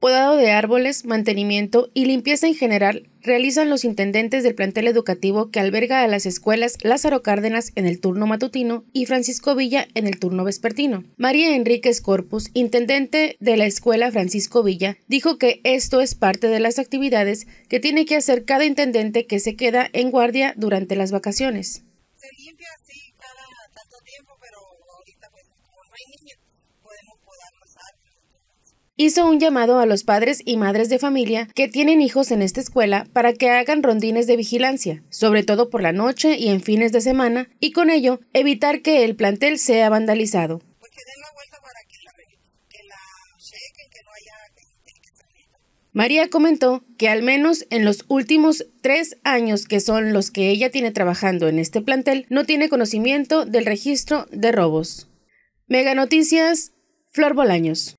Podado de árboles, mantenimiento y limpieza en general realizan los intendentes del plantel educativo que alberga a las escuelas Lázaro Cárdenas en el turno matutino y Francisco Villa en el turno vespertino. María Enríquez Corpus, intendente de la escuela Francisco Villa, dijo que esto es parte de las actividades que tiene que hacer cada intendente que se queda en guardia durante las vacaciones. Se limpia así cada tanto tiempo, pero ahorita pues, hizo un llamado a los padres y madres de familia que tienen hijos en esta escuela para que hagan rondines de vigilancia, sobre todo por la noche y en fines de semana, y con ello evitar que el plantel sea vandalizado. María comentó que al menos en los últimos tres años que son los que ella tiene trabajando en este plantel, no tiene conocimiento del registro de robos. Mega Noticias, Flor Bolaños.